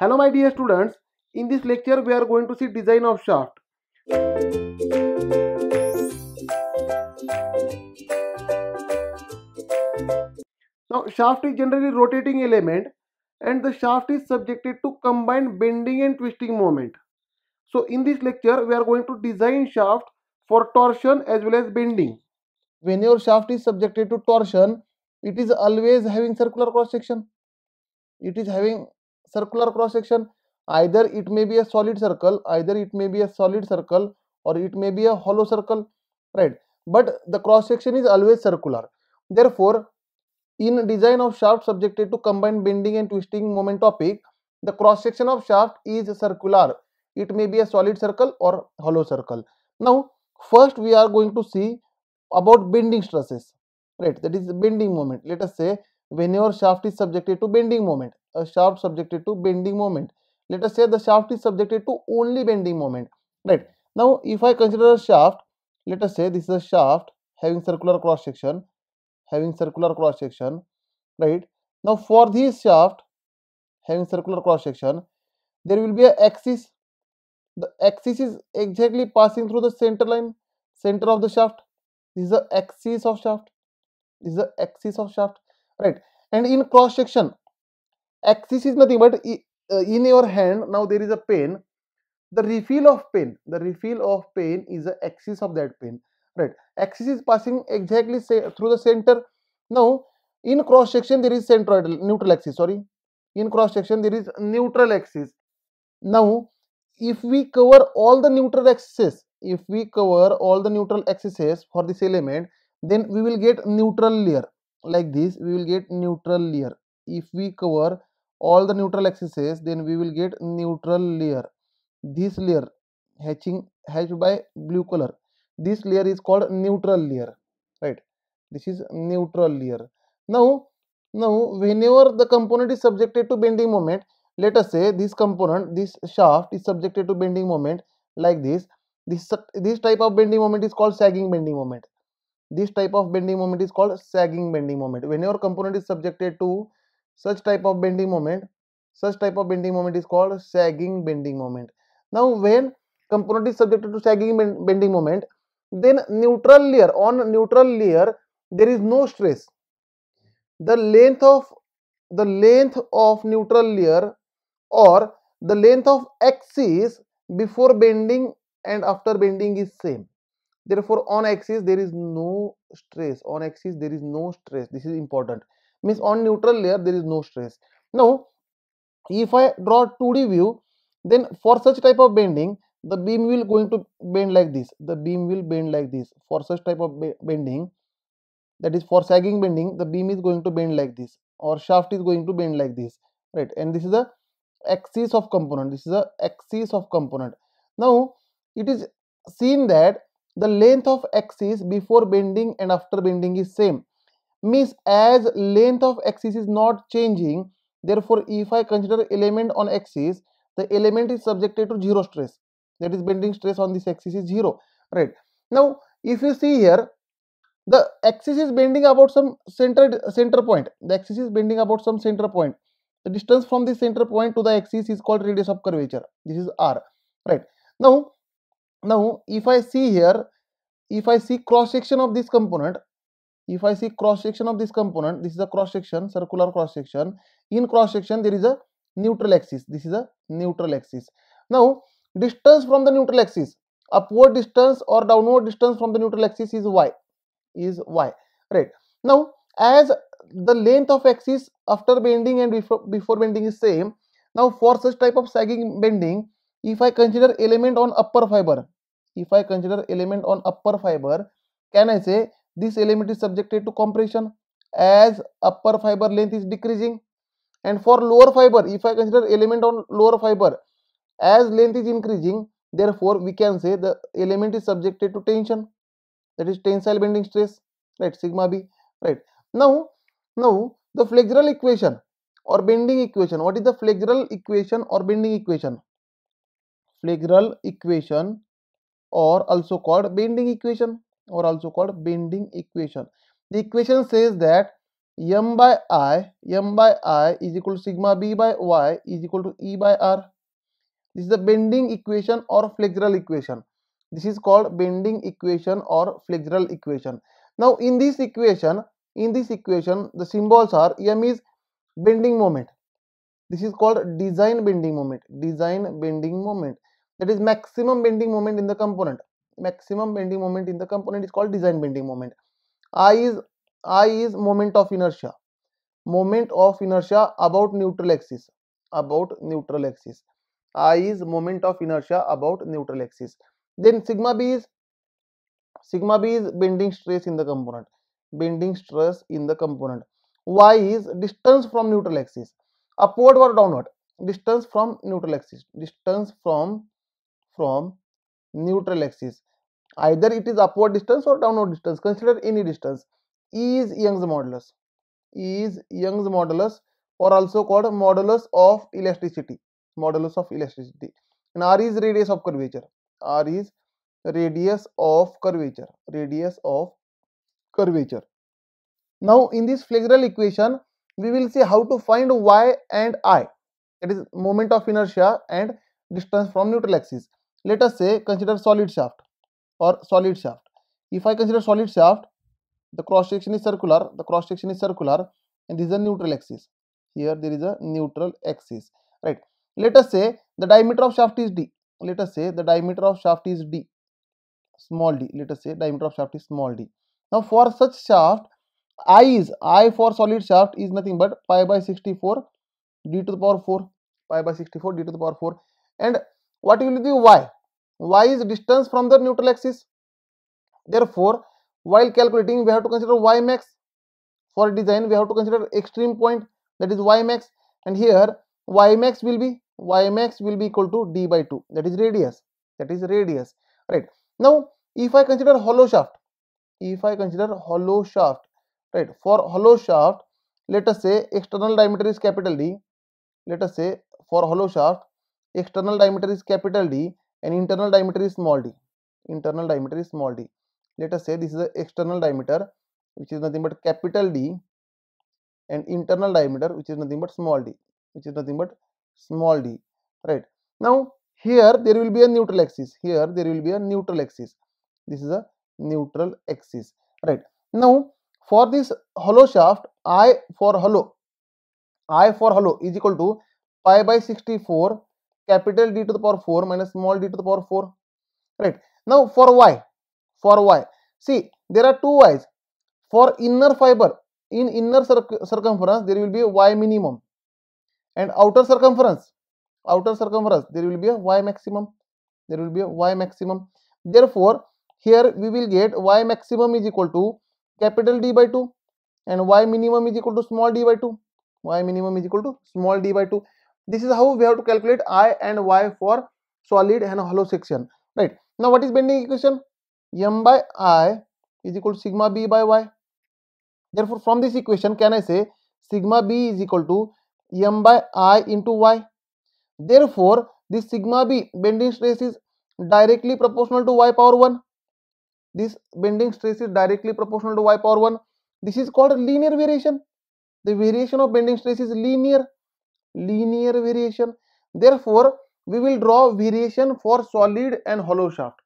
Hello my dear students, in this lecture we are going to see design of shaft. Now shaft is generally rotating element and the shaft is subjected to combined bending and twisting moment. So in this lecture we are going to design shaft for torsion as well as bending. When your shaft is subjected to torsion, it is always having circular cross section. It is having circular cross section either it may be a solid circle either it may be a solid circle or it may be a hollow circle right but the cross section is always circular therefore in design of shaft subjected to combined bending and twisting moment topic the cross section of shaft is circular it may be a solid circle or hollow circle now first we are going to see about bending stresses right that is bending moment let us say when your shaft is subjected to bending moment a shaft subjected to bending moment let us say the shaft is subjected to only bending moment right now if i consider a shaft let us say this is a shaft having circular cross section having circular cross section right now for this shaft having circular cross section there will be a axis the axis is exactly passing through the center line center of the shaft this is the axis of shaft this is the axis of shaft right and in cross section axis is nothing but uh, in your hand now there is a pen the refill of pen the refill of pen is the axis of that pen right axis is passing exactly through the center now in cross section there is centroidal neutral axis sorry in cross section there is neutral axis now if we cover all the neutral axes if we cover all the neutral axes for this element then we will get neutral layer like this we will get neutral layer if we cover all the neutral axes then we will get neutral layer this layer hatching hatched by blue color this layer is called neutral layer right this is neutral layer now now whenever the component is subjected to bending moment let us say this component this shaft is subjected to bending moment like this this this type of bending moment is called sagging bending moment this type of bending moment is called sagging bending moment. When your component is subjected to such type of bending moment, such type of bending moment is called sagging bending moment. Now when component is subjected to sagging bending moment, then neutral layer, on neutral layer, there is no stress. The length of the length of neutral layer or the length of axis before bending and after bending is same therefore on axis there is no stress on axis there is no stress this is important means on neutral layer there is no stress now if i draw 2d view then for such type of bending the beam will going to bend like this the beam will bend like this for such type of bending that is for sagging bending the beam is going to bend like this or shaft is going to bend like this right and this is the axis of component this is the axis of component now it is seen that the length of axis before bending and after bending is same means as length of axis is not changing therefore if i consider element on axis the element is subjected to zero stress that is bending stress on this axis is zero right now if you see here the axis is bending about some center center point the axis is bending about some center point the distance from the center point to the axis is called radius of curvature this is r right now now if i see here if i see cross section of this component if i see cross section of this component this is a cross section circular cross section in cross section there is a neutral axis this is a neutral axis now distance from the neutral axis upward distance or downward distance from the neutral axis is y is y right now as the length of axis after bending and before, before bending is same now for such type of sagging bending if I consider element on upper fiber, if I consider element on upper fiber, can I say this element is subjected to compression as upper fiber length is decreasing? And for lower fiber, if I consider element on lower fiber, as length is increasing, therefore we can say the element is subjected to tension, that is tensile bending stress, right, sigma b, right. Now, now the flexural equation or bending equation, what is the flexural equation or bending equation? Flegral equation or also called bending equation or also called bending equation. The equation says that m by i, m by i is equal to sigma b by y is equal to e by r. This is the bending equation or flexural equation. This is called bending equation or flexural equation. Now in this equation, in this equation, the symbols are m is bending moment. This is called design bending moment, design bending moment that is maximum bending moment in the component maximum bending moment in the component is called design bending moment i is i is moment of inertia moment of inertia about neutral axis about neutral axis i is moment of inertia about neutral axis then sigma b is sigma b is bending stress in the component bending stress in the component y is distance from neutral axis upward or downward distance from neutral axis distance from from neutral axis either it is upward distance or downward distance consider any distance e is young's modulus e is young's modulus or also called modulus of elasticity modulus of elasticity and r is radius of curvature r is radius of curvature radius of curvature now in this flagral equation we will see how to find y and i that is moment of inertia and distance from neutral axis let us say consider solid shaft or solid shaft if i consider solid shaft the cross section is circular the cross section is circular and this is a neutral axis here there is a neutral axis right let us say the diameter of shaft is d let us say the diameter of shaft is d small d let us say diameter of shaft is small d now for such shaft i is i for solid shaft is nothing but pi by 64 d to the power 4 pi by 64 d to the power 4 and what will be y y is distance from the neutral axis therefore while calculating we have to consider y max for design we have to consider extreme point that is y max and here y max will be y max will be equal to d by 2 that is radius that is radius right now if i consider hollow shaft if i consider hollow shaft right for hollow shaft let us say external diameter is capital d let us say for hollow shaft external diameter is capital d and internal diameter is small d internal diameter is small d let us say this is the external diameter which is nothing but capital d and internal diameter which is nothing but small d which is nothing but small d right now here there will be a neutral axis here there will be a neutral axis this is a neutral axis right now for this hollow shaft i for hollow i for hollow is equal to pi by 64 capital D to the power 4 minus small d to the power 4. Right. Now for Y, for Y, see there are two Ys. For inner fiber, in inner circumference there will be a Y minimum and outer circumference, outer circumference there will be a Y maximum. There will be a Y maximum. Therefore, here we will get Y maximum is equal to capital D by 2 and Y minimum is equal to small d by 2. Y minimum is equal to small d by 2 this is how we have to calculate i and y for solid and hollow section right now what is bending equation m by i is equal to sigma b by y therefore from this equation can i say sigma b is equal to m by i into y therefore this sigma b bending stress is directly proportional to y power 1 this bending stress is directly proportional to y power 1 this is called linear variation the variation of bending stress is linear linear variation therefore we will draw variation for solid and hollow shaft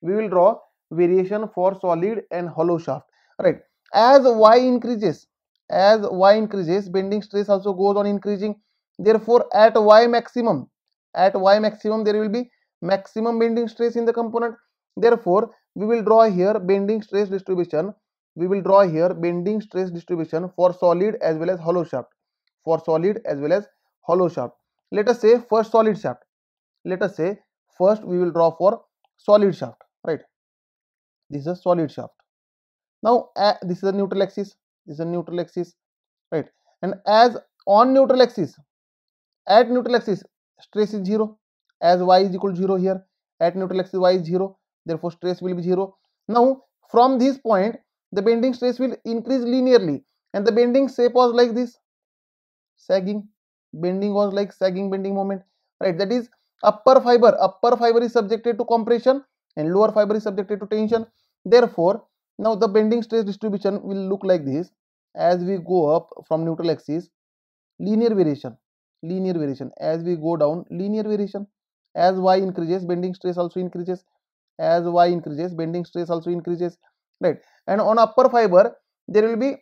we will draw variation for solid and hollow shaft right as y increases as y increases bending stress also goes on increasing therefore at y maximum at y maximum there will be maximum bending stress in the component therefore we will draw here bending stress distribution we will draw here bending stress distribution for solid as well as hollow shaft for solid as well as hollow shaft. Let us say first solid shaft. Let us say first we will draw for solid shaft, right? This is a solid shaft. Now uh, this is a neutral axis. This is a neutral axis, right? And as on neutral axis, at neutral axis, stress is zero. As y is equal to zero here, at neutral axis y is zero. Therefore, stress will be zero. Now from this point, the bending stress will increase linearly and the bending shape was like this sagging bending was like sagging bending moment right that is upper fiber upper fiber is subjected to compression and lower fiber is subjected to tension therefore now the bending stress distribution will look like this as we go up from neutral axis linear variation linear variation as we go down linear variation as y increases bending stress also increases as y increases bending stress also increases right and on upper fiber there will be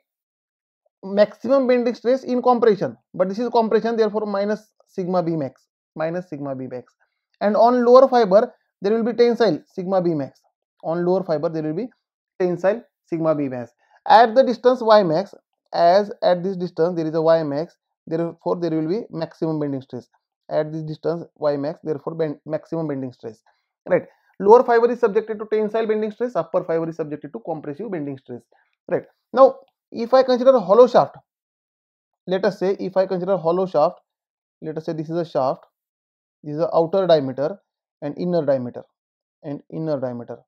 maximum bending stress in compression but this is compression therefore minus sigma b max minus sigma b max and on lower fiber there will be tensile sigma b max on lower fiber there will be tensile sigma b max at the distance y max as at this distance there is a y max therefore there will be maximum bending stress at this distance y max therefore bend, maximum bending stress right lower fiber is subjected to tensile bending stress upper fiber is subjected to compressive bending stress right now if I consider hollow shaft let us say if I consider hollow shaft let us say this is a shaft this is the outer diameter and inner diameter and inner diameter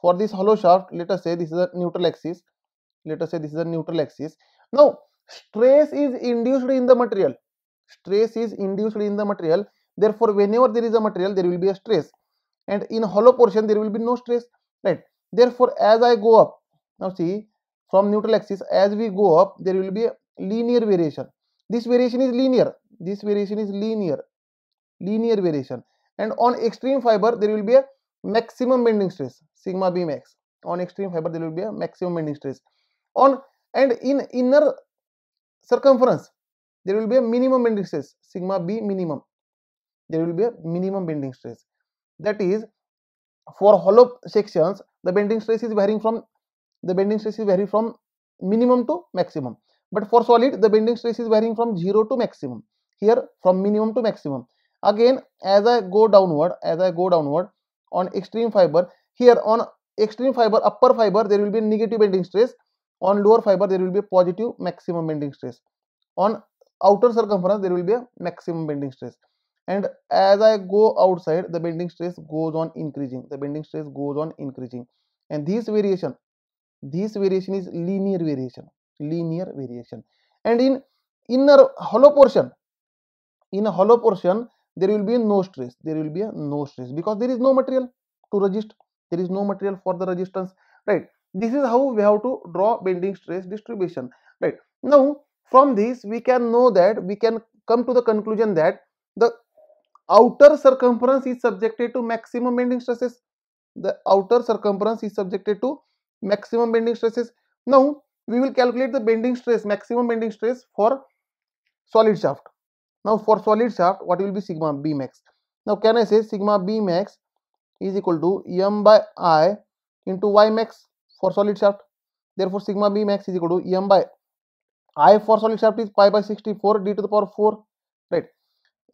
for this hollow shaft let us say this is a neutral axis let us say this is a neutral axis now stress is induced in the material stress is induced in the material therefore whenever there is a material there will be a stress and in hollow portion there will be no stress right therefore as i go up now see from neutral axis as we go up there will be a linear variation this variation is linear this variation is linear linear variation and on extreme fiber there will be a maximum bending stress sigma b max on extreme fiber there will be a maximum bending stress on and in inner circumference there will be a minimum bending stress sigma b minimum there will be a minimum bending stress that is for hollow sections the bending stress is varying from the bending stress is varying from minimum to maximum but for solid the bending stress is varying from 0 to maximum here from minimum to maximum again as i go downward as i go downward on extreme fiber here on extreme fiber upper fiber there will be negative bending stress on lower fiber there will be positive maximum bending stress on outer circumference there will be a maximum bending stress and as i go outside the bending stress goes on increasing the bending stress goes on increasing and this variation this variation is linear variation linear variation and in inner hollow portion in a hollow portion there will be no stress there will be a no stress because there is no material to resist there is no material for the resistance right this is how we have to draw bending stress distribution right now from this we can know that we can come to the conclusion that the outer circumference is subjected to maximum bending stresses the outer circumference is subjected to maximum bending stresses. Now we will calculate the bending stress, maximum bending stress for solid shaft. Now for solid shaft, what will be sigma b max? Now can I say sigma b max is equal to m by i into y max for solid shaft. Therefore sigma b max is equal to m by i for solid shaft is pi by 64 d to the power 4 right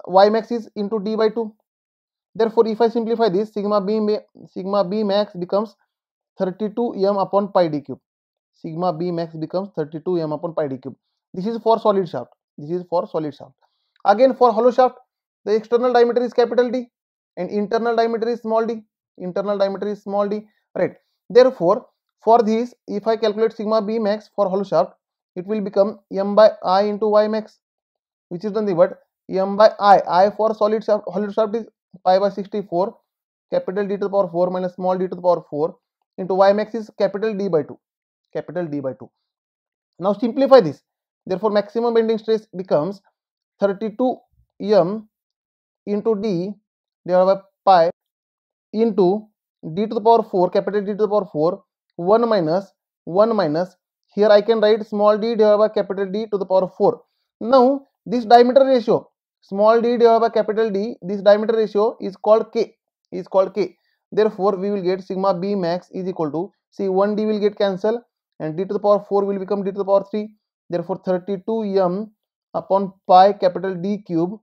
y max is into d by 2 therefore if i simplify this sigma b sigma b max becomes 32 m upon pi d cube sigma b max becomes 32 m upon pi d cube this is for solid shaft this is for solid shaft again for hollow shaft the external diameter is capital d and internal diameter is small d internal diameter is small d right therefore for this if i calculate sigma b max for hollow shaft it will become m by i into y max which is nothing but m by i i for solid shaft hollow shaft is pi by 64 capital d to the power 4 minus small d to the power 4 into y max is capital D by 2, capital D by 2. Now simplify this. Therefore, maximum bending stress becomes 32 m into D divided by pi into d to the power 4, capital D to the power 4, 1 minus, 1 minus, here I can write small d divided by capital D to the power 4. Now, this diameter ratio, small d divided by capital D, this diameter ratio is called K, is called K. Therefore, we will get sigma b max is equal to see 1d will get cancelled and d to the power 4 will become d to the power 3. Therefore, 32m upon pi capital D cube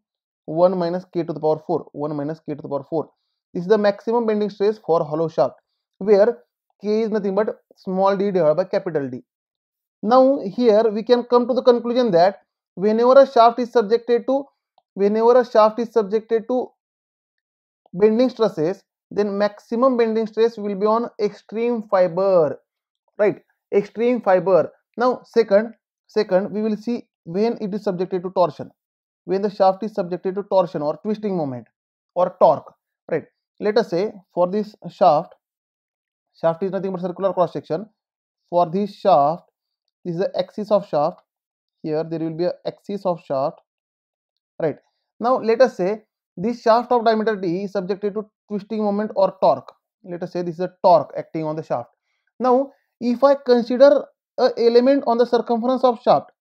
1 minus k to the power 4 1 minus k to the power 4. This is the maximum bending stress for hollow shaft where k is nothing but small d divided by capital D. Now here we can come to the conclusion that whenever a shaft is subjected to whenever a shaft is subjected to bending stresses then maximum bending stress will be on extreme fiber right extreme fiber now second second we will see when it is subjected to torsion when the shaft is subjected to torsion or twisting moment or torque right let us say for this shaft shaft is nothing but circular cross section for this shaft this is the axis of shaft here there will be a axis of shaft right now let us say this shaft of diameter d is subjected to twisting moment or torque. Let us say this is a torque acting on the shaft. Now, if I consider a element on the circumference of shaft,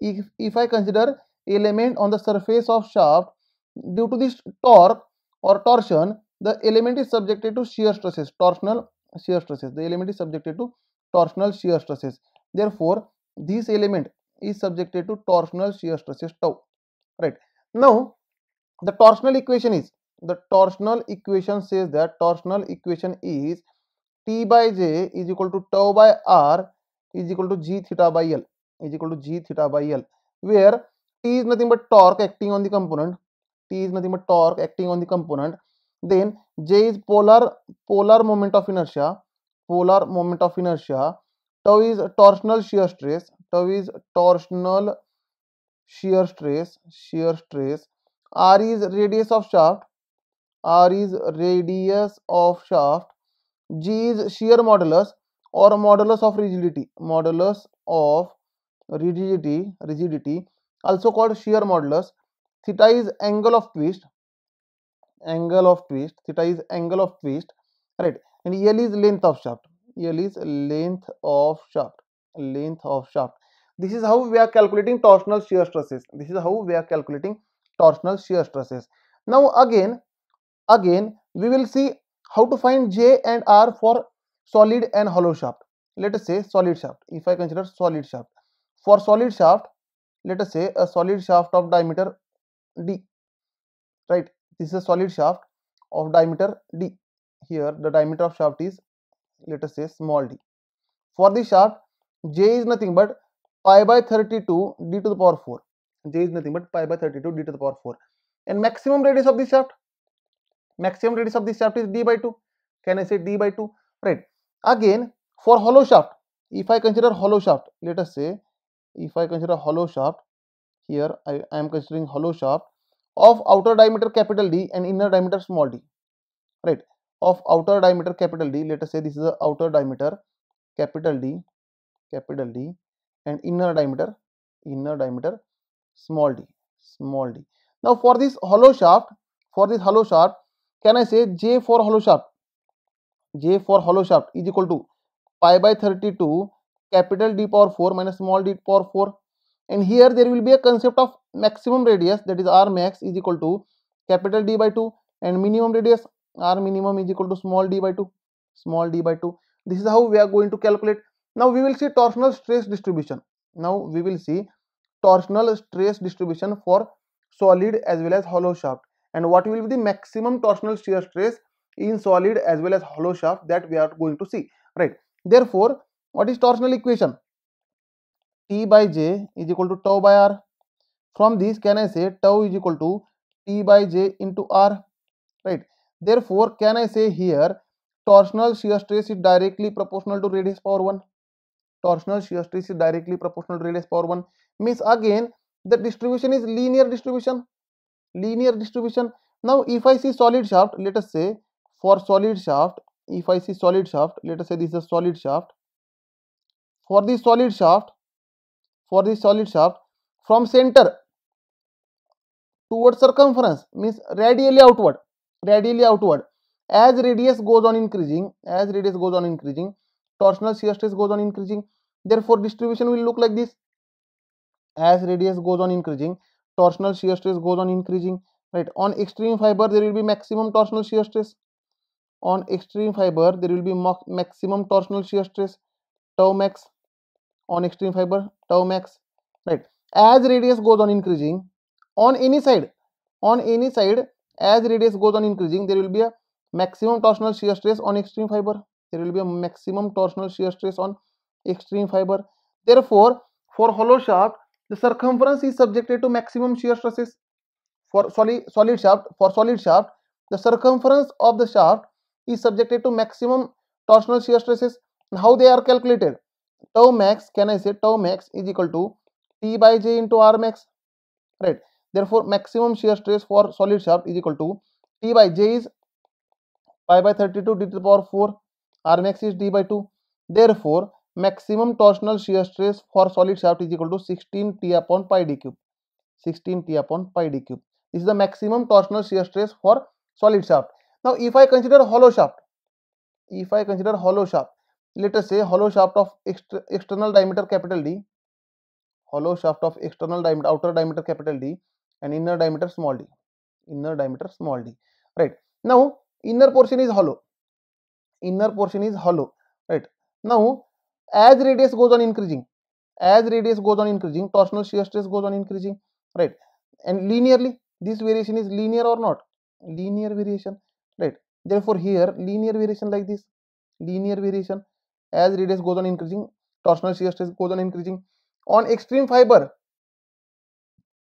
if, if I consider element on the surface of shaft, due to this torque or torsion, the element is subjected to shear stresses, torsional shear stresses. The element is subjected to torsional shear stresses. Therefore, this element is subjected to torsional shear stresses tau. Right. Now, the torsional equation is the torsional equation says that torsional equation is T by J is equal to tau by R is equal to G theta by L is equal to G theta by L where T is nothing but torque acting on the component T is nothing but torque acting on the component then J is polar polar moment of inertia polar moment of inertia tau is torsional shear stress tau is torsional shear stress shear stress r is radius of shaft r is radius of shaft g is shear modulus or modulus of rigidity modulus of rigidity rigidity also called shear modulus theta is angle of twist angle of twist theta is angle of twist right and l is length of shaft l is length of shaft length of shaft this is how we are calculating torsional shear stresses this is how we are calculating torsional shear stresses. Now again, again we will see how to find J and R for solid and hollow shaft. Let us say solid shaft, if I consider solid shaft. For solid shaft, let us say a solid shaft of diameter D, right? This is a solid shaft of diameter D. Here the diameter of shaft is, let us say small d. For the shaft, J is nothing but pi by 32 d to the power 4 j is nothing but pi by 32 d to the power 4 and maximum radius of this shaft maximum radius of this shaft is d by 2 can i say d by 2 right again for hollow shaft if i consider hollow shaft let us say if i consider hollow shaft here i, I am considering hollow shaft of outer diameter capital d and inner diameter small d right of outer diameter capital d let us say this is the outer diameter capital d capital d and inner diameter inner diameter small d small d now for this hollow shaft for this hollow shaft can i say j for hollow shaft j for hollow shaft is equal to pi by 32 capital d power 4 minus small d power 4 and here there will be a concept of maximum radius that is r max is equal to capital d by 2 and minimum radius r minimum is equal to small d by 2 small d by 2 this is how we are going to calculate now we will see torsional stress distribution now we will see torsional stress distribution for solid as well as hollow shaft and what will be the maximum torsional shear stress in solid as well as hollow shaft that we are going to see right therefore what is torsional equation t by j is equal to tau by r from this can i say tau is equal to t by j into r right therefore can i say here torsional shear stress is directly proportional to radius power 1 torsional shear stress is directly proportional to radius power 1 means again the distribution is linear distribution linear distribution now if i see solid shaft let us say for solid shaft if i see solid shaft let us say this is a solid shaft for the solid shaft for the solid shaft from center towards circumference means radially outward radially outward as radius goes on increasing as radius goes on increasing torsional shear stress goes on increasing therefore distribution will look like this as radius goes on increasing torsional shear stress goes on increasing right on extreme fiber there will be maximum torsional shear stress on extreme fiber there will be maximum torsional shear stress tau max on extreme fiber tau max right as radius goes on increasing on any side on any side as radius goes on increasing there will be a maximum torsional shear stress on extreme fiber there will be a maximum torsional shear stress on extreme fiber therefore for hollow shaft the circumference is subjected to maximum shear stresses. For solid, solid shaft, for solid shaft, the circumference of the shaft is subjected to maximum torsional shear stresses. And how they are calculated? Tau max, can I say tau max is equal to T by J into R max, right? Therefore, maximum shear stress for solid shaft is equal to T by J is pi by 32 d to the power 4, R max is d by 2. Therefore, maximum torsional shear stress for solid shaft is equal to sixteen T upon pi D cube sixteen T upon pi D cube is the maximum torsional shear stress for solid shaft now if I consider hollow shaft if I consider hollow shaft let us say hollow shaft of external diameter capital D hollow shaft of external diameter outer diameter capital D and inner diameter small d inner diameter small d right now inner portion is hollow inner portion is hollow right now as radius goes on increasing as radius goes on increasing torsional shear stress goes on increasing right and linearly this variation is linear or not linear variation right therefore here linear variation like this linear variation as radius goes on increasing torsional shear stress goes on increasing on extreme fiber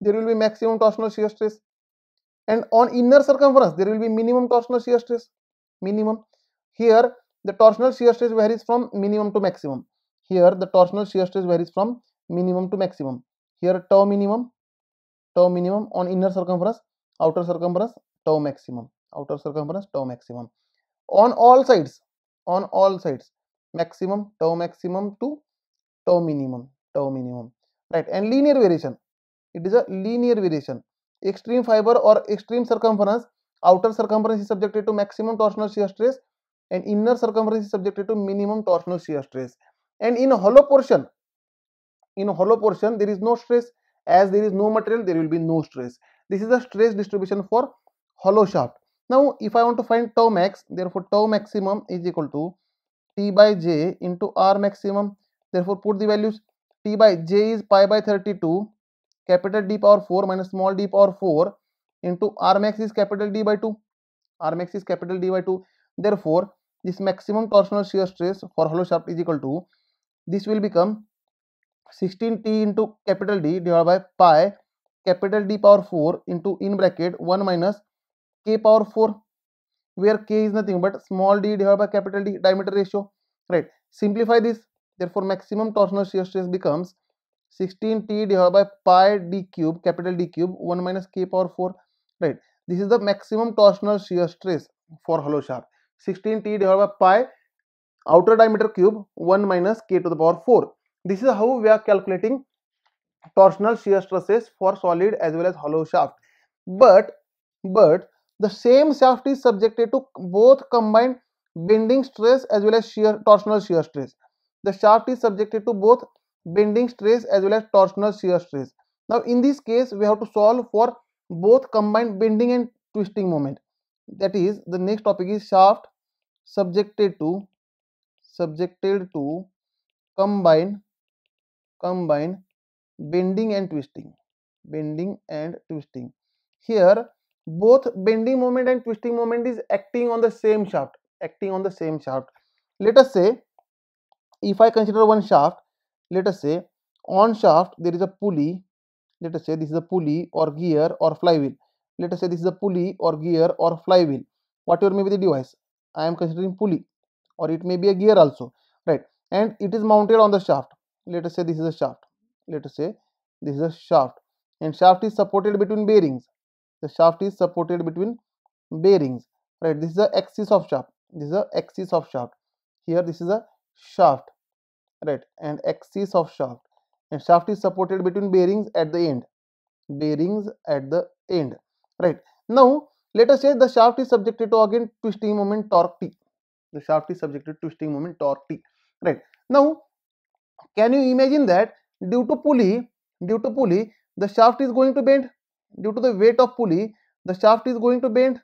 there will be maximum torsional shear stress and on inner circumference there will be minimum torsional shear stress minimum here the torsional shear stress varies from minimum to maximum Here the torsional shear stress varies from minimum to maximum. Here tau minimum, tau minimum on inner circumference, outer circumference, tau maximum, outer circumference, tau maximum. On all sides, on all sides, maximum, tau maximum to tau minimum, tau minimum. Right, and linear variation. It is a linear variation. Extreme fiber or extreme circumference, outer circumference is subjected to maximum torsional shear stress and inner circumference is subjected to minimum torsional shear stress. and in a hollow portion in a hollow portion there is no stress as there is no material there will be no stress this is the stress distribution for hollow shaft now if i want to find tau max therefore tau maximum is equal to t by j into r maximum therefore put the values t by j is pi by 32 capital d power 4 minus small d power 4 into r max is capital d by 2 r max is capital d by 2 therefore this maximum torsional shear stress for hollow shaft is equal to this will become 16t into capital D divided by pi capital D power 4 into in bracket 1 minus k power 4 where k is nothing but small d divided by capital D diameter ratio right simplify this therefore maximum torsional shear stress becomes 16t divided by pi d cube capital D cube 1 minus k power 4 right this is the maximum torsional shear stress for hollow shaft 16t divided by pi outer diameter cube 1 minus k to the power 4. This is how we are calculating torsional shear stresses for solid as well as hollow shaft. But, but the same shaft is subjected to both combined bending stress as well as shear torsional shear stress. The shaft is subjected to both bending stress as well as torsional shear stress. Now in this case we have to solve for both combined bending and twisting moment. That is the next topic is shaft subjected to subjected to combine, combine bending and twisting bending and twisting here both bending moment and twisting moment is acting on the same shaft acting on the same shaft let us say if i consider one shaft let us say on shaft there is a pulley let us say this is a pulley or gear or flywheel let us say this is a pulley or gear or flywheel whatever may be the device i am considering pulley or it may be a gear also right and it is mounted on the shaft let us say this is a shaft let us say this is a shaft and shaft is supported between bearings the shaft is supported between bearings right this is the axis of shaft this is the axis of shaft here this is a shaft right and axis of shaft and shaft is supported between bearings at the end bearings at the end right now let us say the shaft is subjected to again twisting moment torque t the shaft is subjected to twisting moment torque T. Right. Now, can you imagine that due to pulley, due to pulley, the shaft is going to bend. Due to the weight of pulley, the shaft is going to bend.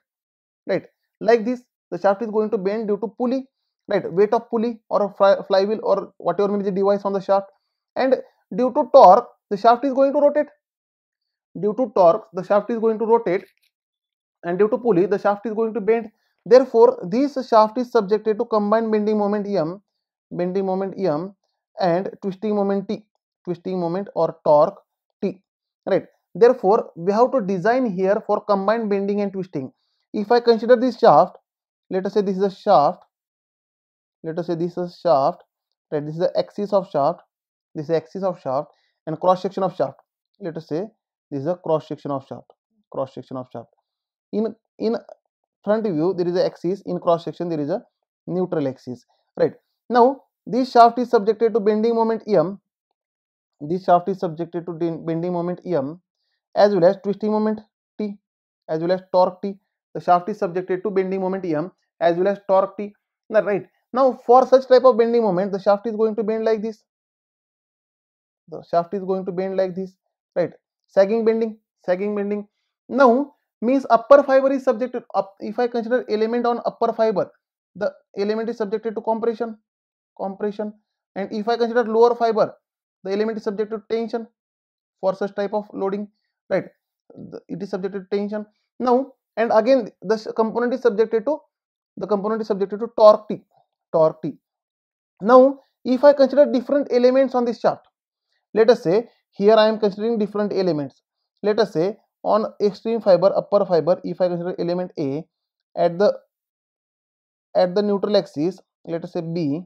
Right. Like this, the shaft is going to bend due to pulley. Right. Weight of pulley or fly, flywheel or whatever may be the device on the shaft. And due to torque, the shaft is going to rotate. Due to torque, the shaft is going to rotate. And due to pulley, the shaft is going to bend Therefore, this shaft is subjected to combined bending moment M, bending moment M and twisting moment T, twisting moment or torque T, right. Therefore, we have to design here for combined bending and twisting. If I consider this shaft, let us say this is a shaft, let us say this is a shaft, right, this is the axis of shaft, this is axis of shaft and cross section of shaft. Let us say this is a cross section of shaft, cross section of shaft. In, in front view there is a axis in cross section there is a neutral axis right now this shaft is subjected to bending moment m this shaft is subjected to bending moment m as well as twisting moment t as well as torque t the shaft is subjected to bending moment m as well as torque t now right now for such type of bending moment the shaft is going to bend like this the shaft is going to bend like this right sagging bending sagging bending now means upper fiber is subjected up if i consider element on upper fiber the element is subjected to compression compression and if i consider lower fiber the element is subjected to tension for such type of loading right it is subjected to tension now and again the component is subjected to the component is subjected to torque t torque t now if i consider different elements on this chart let us say here i am considering different elements let us say on extreme fiber upper fiber if i consider element a at the at the neutral axis let us say b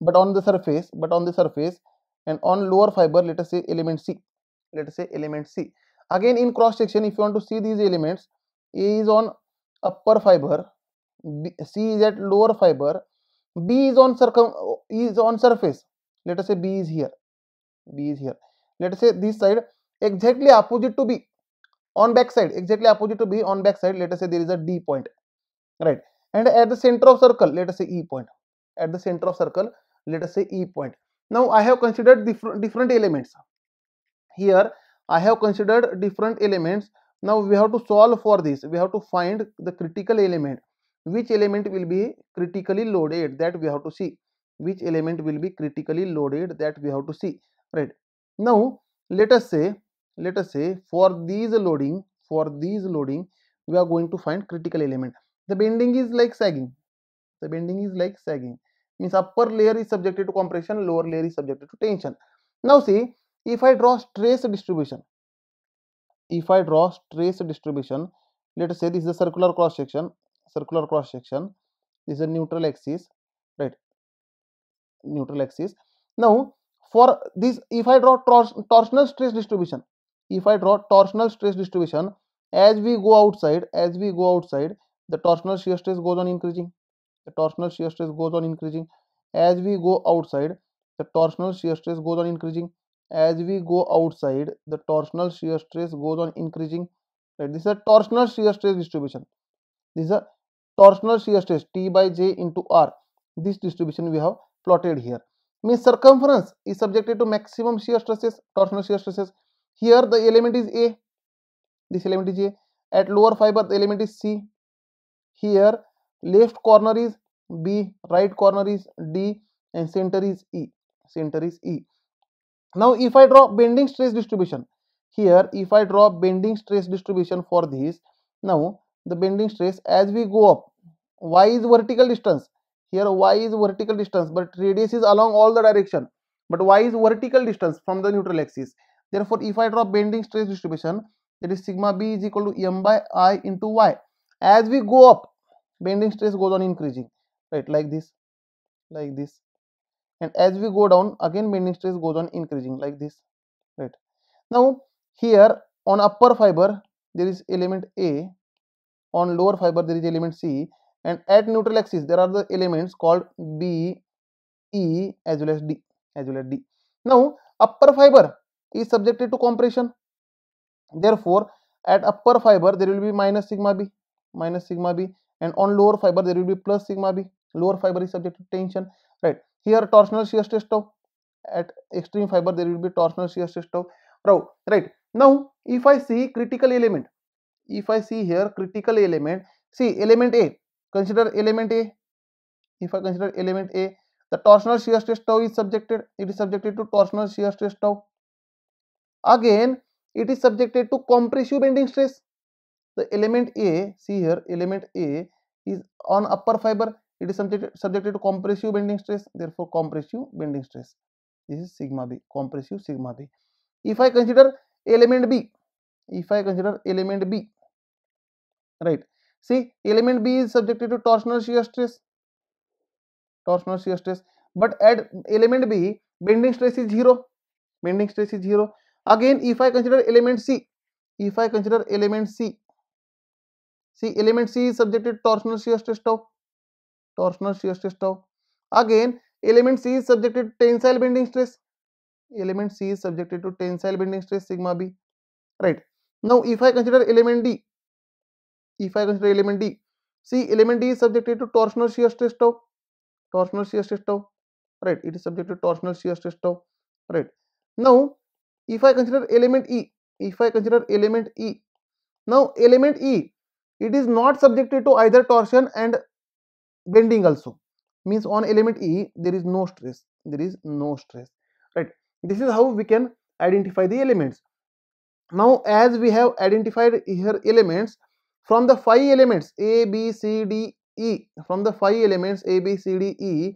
but on the surface but on the surface and on lower fiber let us say element c let us say element c again in cross section if you want to see these elements a is on upper fiber b, c is at lower fiber b is on circum is on surface let us say b is here b is here let us say this side exactly opposite to b on back side exactly opposite to b on back side let us say there is a d point right and at the center of circle let us say e point at the center of circle let us say e point now i have considered different different elements here i have considered different elements now we have to solve for this we have to find the critical element which element will be critically loaded that we have to see which element will be critically loaded that we have to see right now let us say let us say for these loading for these loading we are going to find critical element the bending is like sagging the bending is like sagging means upper layer is subjected to compression lower layer is subjected to tension now see if i draw stress distribution if i draw stress distribution let us say this is a circular cross section circular cross section this is a neutral axis right neutral axis now for this if i draw tor torsional stress distribution if I draw torsional stress distribution as we go outside as we go outside the torsional shear stress goes on increasing the torsional shear stress goes on increasing as we go outside the torsional shear stress goes on increasing as we go outside the torsional shear stress goes on increasing right this is a torsional shear stress distribution this is a torsional shear stress t by j into r this distribution we have plotted here means circumference is subjected to maximum shear stresses torsional shear stresses here the element is a this element is a at lower fiber the element is c here left corner is b right corner is d and center is e center is e now if i draw bending stress distribution here if i draw bending stress distribution for these now the bending stress as we go up y is vertical distance here y is vertical distance but radius is along all the direction but y is vertical distance from the neutral axis Therefore, if I draw bending stress distribution, that is sigma b is equal to m by i into y. As we go up, bending stress goes on increasing, right? Like this, like this. And as we go down, again bending stress goes on increasing, like this, right? Now, here on upper fiber, there is element A, on lower fiber, there is element C, and at neutral axis, there are the elements called B, E, as well as D, as well as D. Now, upper fiber is subjected to compression. Therefore, at upper fiber there will be minus sigma b minus sigma b and on lower fiber there will be plus sigma b. Lower fiber is subjected to tension. Right. Here torsional shear stress tau. At extreme fiber there will be torsional shear stress tau. Right. Now if I see critical element, if I see here critical element, see element A, consider element A. If I consider element A, the torsional shear stress tau is subjected, it is subjected to torsional shear stress tau. Again, it is subjected to compressive bending stress. The element A, see here, element A is on upper fiber. It is subjected, subjected to compressive bending stress, therefore compressive bending stress. This is sigma B, compressive sigma B. If I consider element B, if I consider element B, right, see element B is subjected to torsional shear stress, torsional shear stress, but at element B, bending stress is 0, bending stress is 0 again if i consider element c if i consider element c see element c is subjected to torsional shear stress tau torsional shear stress tau again element c is subjected to tensile bending stress element c is subjected to tensile bending stress sigma b right now if i consider element d if i consider element d see element d is subjected to torsional shear stress tau torsional shear stress tau right it is subjected to torsional shear stress tau right now if I consider element E, if I consider element E, now element E, it is not subjected to either torsion and bending also. Means on element E, there is no stress, there is no stress, right. This is how we can identify the elements. Now as we have identified here elements, from the five elements A, B, C, D, E, from the five elements A, B, C, D, E,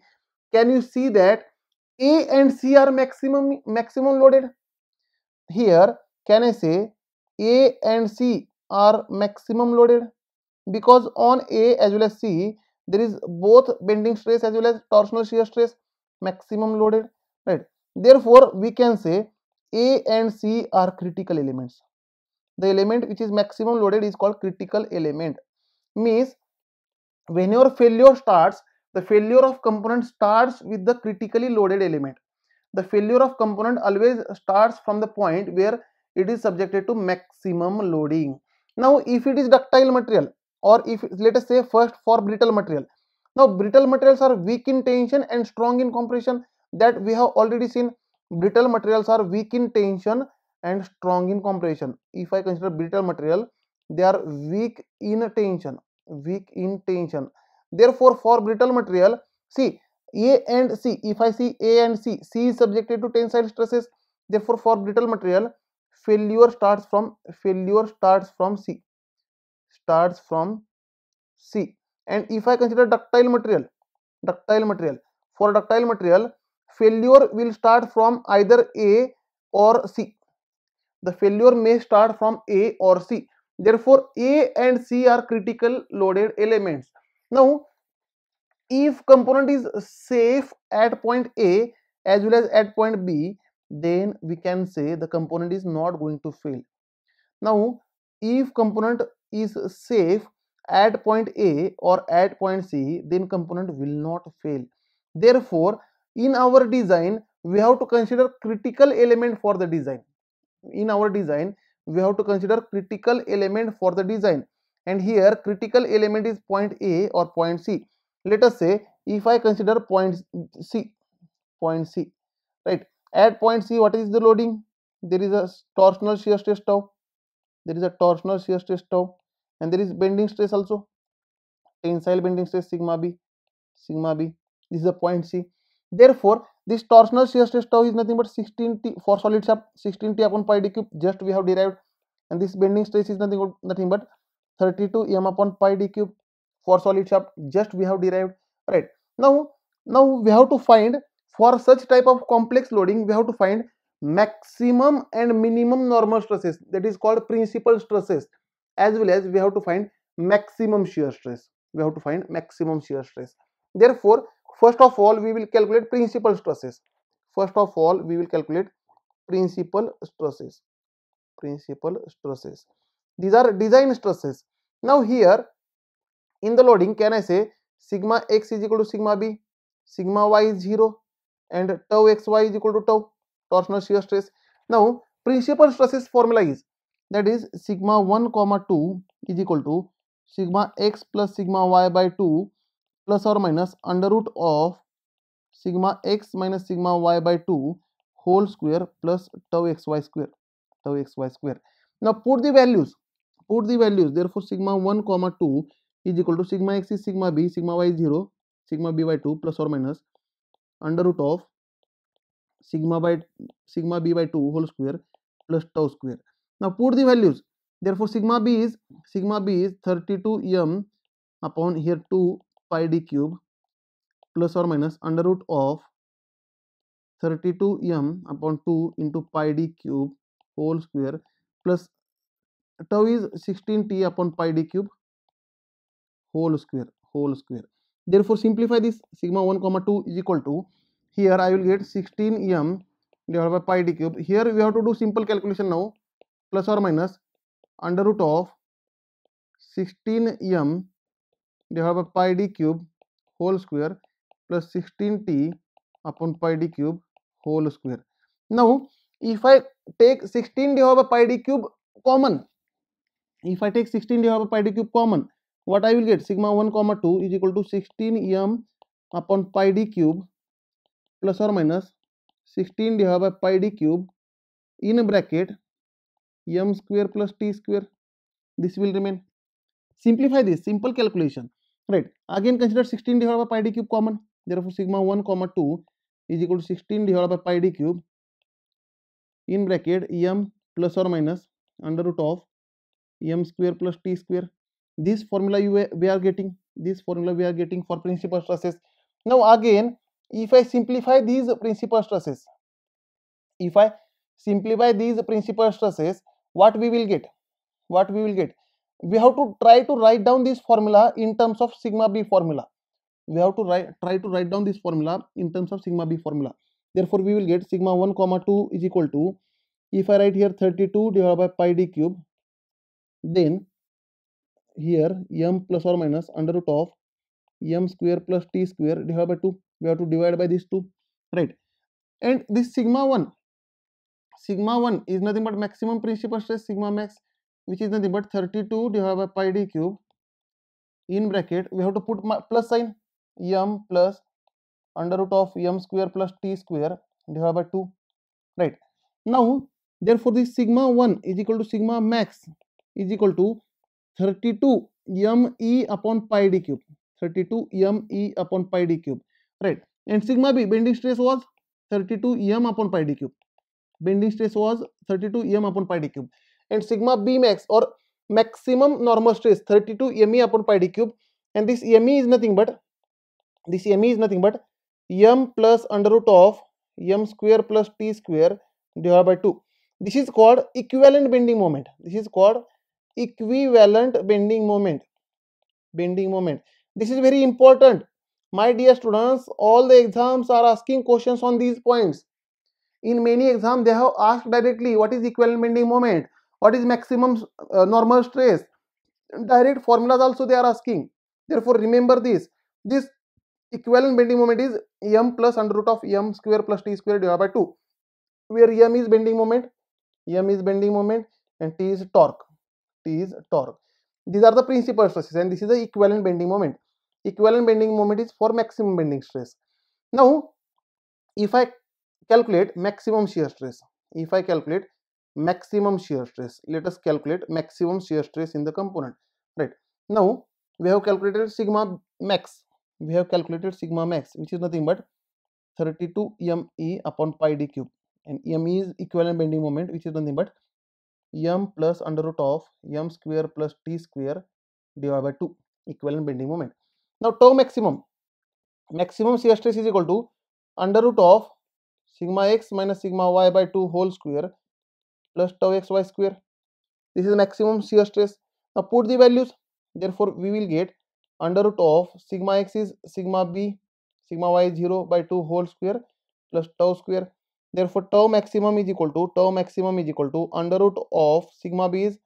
can you see that A and C are maximum maximum loaded? here can I say A and C are maximum loaded because on A as well as C there is both bending stress as well as torsional shear stress maximum loaded right therefore we can say A and C are critical elements the element which is maximum loaded is called critical element means when your failure starts the failure of component starts with the critically loaded element the failure of component always starts from the point where it is subjected to maximum loading now if it is ductile material or if let us say first for brittle material now brittle materials are weak in tension and strong in compression that we have already seen brittle materials are weak in tension and strong in compression if i consider brittle material they are weak in tension weak in tension therefore for brittle material see A and C, if I see A and C, C is subjected to tensile stresses. Therefore, for brittle material, failure starts from failure starts from C, starts from C. And if I consider ductile material, ductile material, for ductile material, failure will start from either A or C. The failure may start from A or C. Therefore, A and C are critical loaded elements. Now, if component is safe at point A as well as at point B then we can say the component is not going to fail. Now if component is safe at point A or at point C then component will not fail. Therefore in our design we have to consider critical element for the design. In our design we have to consider critical element for the design and here critical element is point A or point C let us say if i consider point c point c right at point c what is the loading there is a torsional shear stress tau there is a torsional shear stress tau and there is bending stress also tensile bending stress sigma b sigma b this is the point c therefore this torsional shear stress tau is nothing but 16 t for solid shaft 16 t upon pi d cube just we have derived and this bending stress is nothing but nothing but 32 m upon pi d cube for solid shaft just we have derived right now now we have to find for such type of complex loading we have to find maximum and minimum normal stresses that is called principal stresses as well as we have to find maximum shear stress we have to find maximum shear stress therefore first of all we will calculate principal stresses first of all we will calculate principal stresses principal stresses these are design stresses now here in the loading can I say sigma x is equal to sigma b, sigma y is 0 and tau xy is equal to tau torsional shear stress. Now principal stresses formula is that is sigma 1 comma 2 is equal to sigma x plus sigma y by 2 plus or minus under root of sigma x minus sigma y by 2 whole square plus tau xy square tau xy square. Now put the values put the values therefore sigma 1 comma 2 is equal to sigma x is sigma b sigma y zero sigma b by two plus और minus under root of sigma by sigma b by two whole square plus tau square. Now put the values. Therefore, sigma b is sigma b is 32 m upon here 2 pi d cube plus or minus under root of 32 m upon 2 into pi d cube whole square plus tau is 16 t upon pi d cube whole square whole square therefore simplify this sigma 1 comma 2 is equal to here i will get 16 m divided by pi d cube here we have to do simple calculation now plus or minus under root of 16 m divided by pi d cube whole square plus 16 t upon pi d cube whole square now if i take 16 divided by pi d cube common if i take 16 divided by pi d cube common what I will get sigma 1 comma 2 is equal to 16 m upon pi d cube plus or minus 16 divided by pi d cube in bracket m square plus t square this will remain simplify this simple calculation right again consider 16 divided by pi d cube common therefore sigma 1 comma 2 is equal to 16 divided by pi d cube in bracket m plus or minus under root of m square plus t square this formula you, we are getting this formula we are getting for principal stresses now again if i simplify these principal stresses if i simplify these principal stresses what we will get what we will get we have to try to write down this formula in terms of sigma b formula we have to write, try to write down this formula in terms of sigma b formula therefore we will get sigma 1 comma 2 is equal to if i write here 32 divided by pi d cube then here m plus or minus under root of m square plus t square divided by 2 we have to divide by these two right and this sigma 1 sigma 1 is nothing but maximum principal stress sigma max which is nothing but 32 divided by pi d cube in bracket we have to put plus sign m plus under root of m square plus t square divided by 2 right now therefore this sigma 1 is equal to sigma max is equal to 32 me upon pi d cube 32 me upon pi d cube right and sigma b bending stress was 32 m upon pi d cube bending stress was 32 m upon pi d cube and sigma b max or maximum normal stress 32 me upon pi d cube and this me is nothing but this me is nothing but m plus under root of m square plus t square divided by 2 this is called equivalent bending moment this is called equivalent bending moment bending moment this is very important my dear students all the exams are asking questions on these points in many exams they have asked directly what is equivalent bending moment what is maximum uh, normal stress direct formulas also they are asking therefore remember this this equivalent bending moment is m plus under root of m square plus t square divided by 2 where m is bending moment m is bending moment and t is torque is torque. These are the principal stresses and this is the equivalent bending moment. Equivalent bending moment is for maximum bending stress. Now, if I calculate maximum shear stress, if I calculate maximum shear stress, let us calculate maximum shear stress in the component, right? Now, we have calculated sigma max, we have calculated sigma max, which is nothing but 32 ME upon pi d cube and ME is equivalent bending moment, which is nothing but m plus under root of m square plus t square divided by 2 equivalent bending moment. Now tau maximum maximum shear stress is equal to under root of sigma x minus sigma y by 2 whole square plus tau xy square. This is maximum shear stress. Now put the values. Therefore, we will get under root of sigma x is sigma b, sigma y is 0 by 2 whole square plus tau square. therefore tau maximum is equal to tau maximum is equal to under root of sigma b is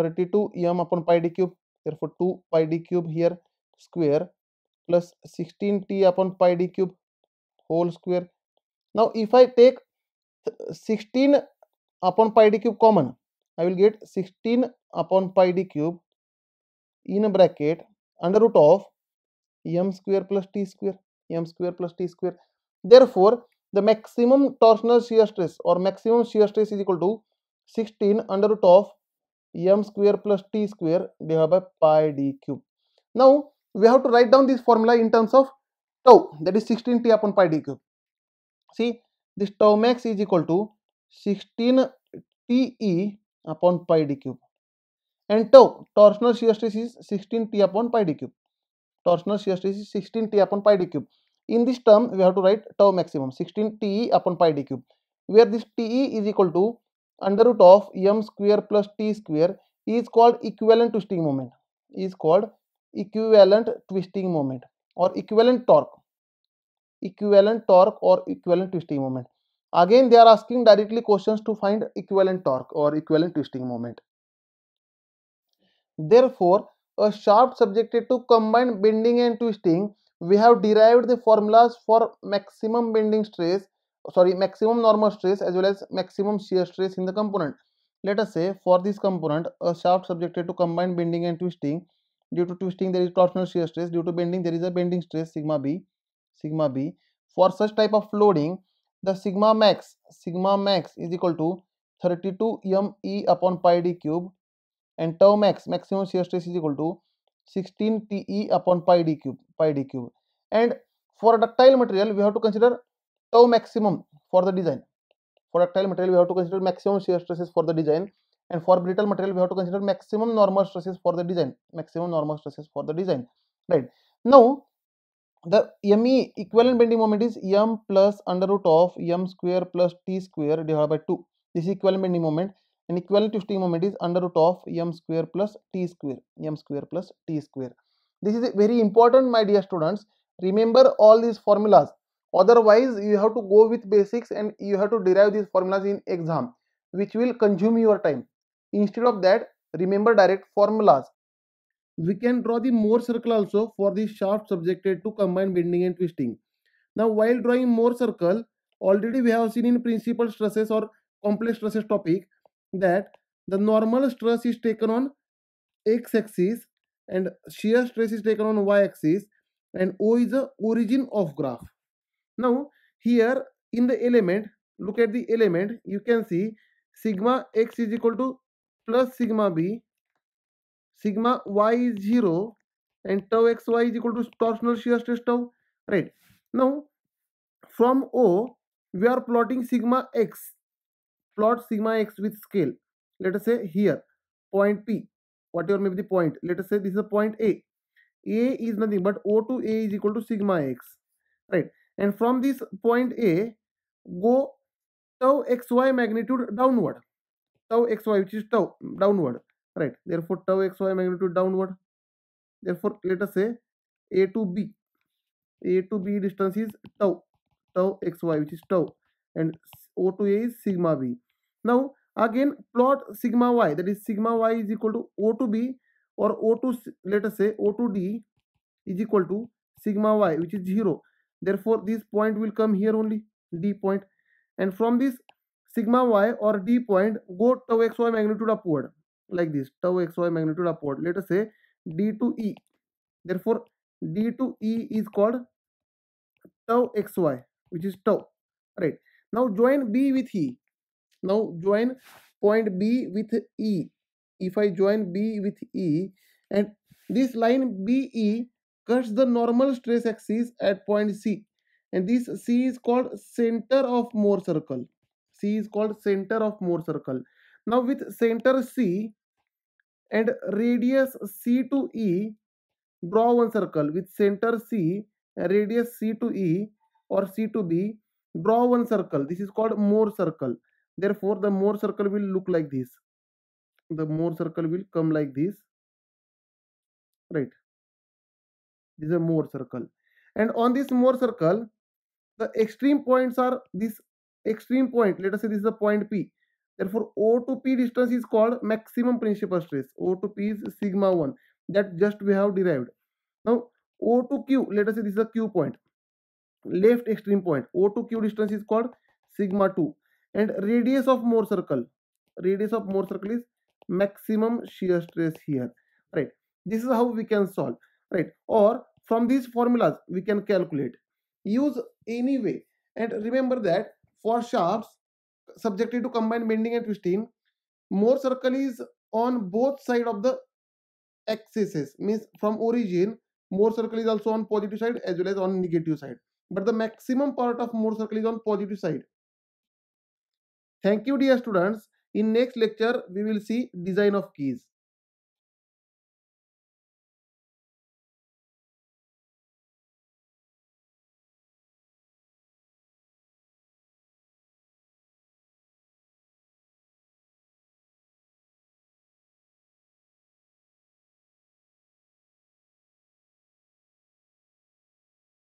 32 m upon pi d cube therefore 2 pi d cube here square plus 16 t upon pi d cube whole square now if i take 16 upon pi d cube common i will get 16 upon pi d cube in bracket under root of m square plus t square m square plus t square therefore the maximum torsional shear stress or maximum shear stress is equal to 16 under root of m square plus t square divided by pi d cube. Now we have to write down this formula in terms of tau that is 16 t upon pi d cube. See this tau max is equal to 16 t e upon pi d cube and tau torsional shear stress is 16 t upon pi d cube. Torsional shear stress is 16 t upon pi d cube in this term we have to write tau maximum 16 te upon pi d cube where this te is equal to under root of m square plus t square is called equivalent twisting moment is called equivalent twisting moment or equivalent torque equivalent torque or equivalent twisting moment again they are asking directly questions to find equivalent torque or equivalent twisting moment therefore a shaft subjected to combined bending and twisting we have derived the formulas for maximum bending stress sorry maximum normal stress as well as maximum shear stress in the component let us say for this component a shaft subjected to combined bending and twisting due to twisting there is torsional shear stress due to bending there is a bending stress sigma b sigma b for such type of loading the sigma max sigma max is equal to 32 m e upon pi d cube and tau max maximum shear stress is equal to 16 Te upon pi d cube, pi d cube. And for a ductile material, we have to consider tau maximum for the design. For ductile material, we have to consider maximum shear stresses for the design. And for brittle material, we have to consider maximum normal stresses for the design. Maximum normal stresses for the design. Right. Now, the ME equivalent bending moment is M plus under root of M square plus T square divided by 2. This is equivalent bending moment an of twisting moment is under root of m square plus t square m square plus t square this is very important my dear students remember all these formulas otherwise you have to go with basics and you have to derive these formulas in exam which will consume your time instead of that remember direct formulas we can draw the Mohr circle also for the shaft subjected to combined bending and twisting. Now, while drawing Mohr circle, already we have seen in principal stresses or complex stresses topic that the normal stress is taken on x-axis and shear stress is taken on y-axis and O is the origin of graph. Now here in the element, look at the element, you can see sigma x is equal to plus sigma b, sigma y is 0 and tau xy is equal to torsional shear stress tau, right. Now from O we are plotting sigma x plot sigma x with scale let us say here point p whatever may be the point let us say this is a point a a is nothing but o to a is equal to sigma x right and from this point a go tau xy magnitude downward tau xy which is tau downward right therefore tau xy magnitude downward therefore let us say a to b a to b distance is tau tau xy which is tau and o to a is sigma b now again plot sigma y that is sigma y is equal to O to B or O to let us say O to D is equal to sigma y which is 0. Therefore this point will come here only D point and from this sigma y or D point go tau xy magnitude upward like this tau xy magnitude upward let us say D to E therefore D to E is called tau xy which is tau right now join B with E now join point b with e if i join b with e and this line be cuts the normal stress axis at point c and this c is called center of Mohr circle c is called center of Mohr circle now with center c and radius c to e draw one circle with center c radius c to e or c to b draw one circle this is called Mohr circle therefore the more circle will look like this the more circle will come like this right this is a more circle and on this more circle the extreme points are this extreme point let us say this is a point p therefore o to p distance is called maximum principal stress o to p is sigma 1 that just we have derived now o to q let us say this is a q point left extreme point o to q distance is called sigma 2 and radius of Mohr circle radius of Mohr circle is maximum shear stress here right this is how we can solve right or from these formulas we can calculate use any way and remember that for shafts subjected to combined bending and twisting Mohr circle is on both side of the axes means from origin Mohr circle is also on positive side as well as on negative side but the maximum part of Mohr circle is on positive side Thank you dear students. In next lecture, we will see design of keys.